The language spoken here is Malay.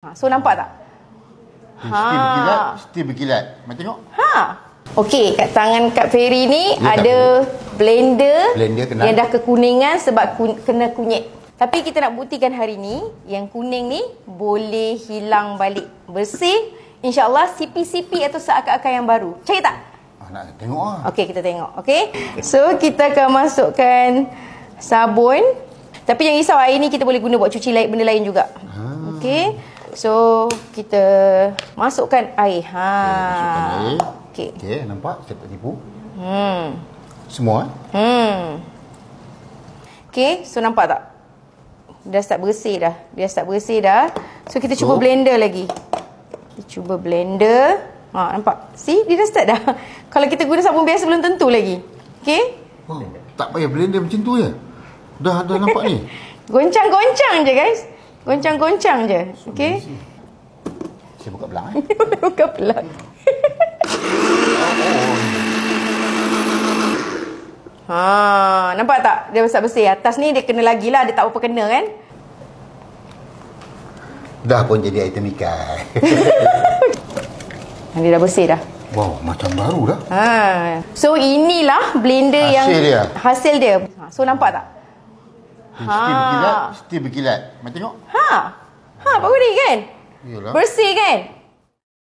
Ha, so nampak tak? Eh, ha. Still berkilat. Still berkilat. tengok. Ha. Okey, kat tangan Kak Ferry ni ya, ada blender, blender kena. yang dah kekuningan sebab kun, kena kunyit. Tapi kita nak buktikan hari ni yang kuning ni boleh hilang balik bersih. InsyaAllah CP-CP atau seakan-akan yang baru. Cari tak? Ah, nak tengok lah. Okey, kita tengok. Okey. So, kita akan masukkan sabun. Tapi yang risau, air ni kita boleh guna buat cuci benda lain juga. Ha. Okey. So kita masukkan air. Ha. Okay, Okey, nampak saya tak tipu. Hmm. Semua? Eh? Hmm. Okay, so nampak tak? Dah start bersih dah. Dia start bersih dah. So kita so, cuba blender lagi. Kita cuba blender. Ha, nampak? See, dia dah start dah. Kalau kita guna sabun biasa belum tentu lagi. Okay. Oh, tak payah blender macam tu je. Dah ada nampak ni. Goncang-goncang je guys. Goncang-goncang je. Okey. Saya buka belakang. eh. buka belakang. Oh. ha, nampak tak? Dia besar besi atas ni dia kena lagi lah. Dia tak apa kena kan? Dah pun jadi item ikan. dia dah bersih dah. Wow, macam baru dah. Ha. So inilah blender hasil yang dia. hasil dia. Ha, so nampak tak? Ha. Mesti ah. berkilat. Mesti berkilat. Mari tengok. Ha. Ha, ha. bau ni kan? Yalah. Bersih kan?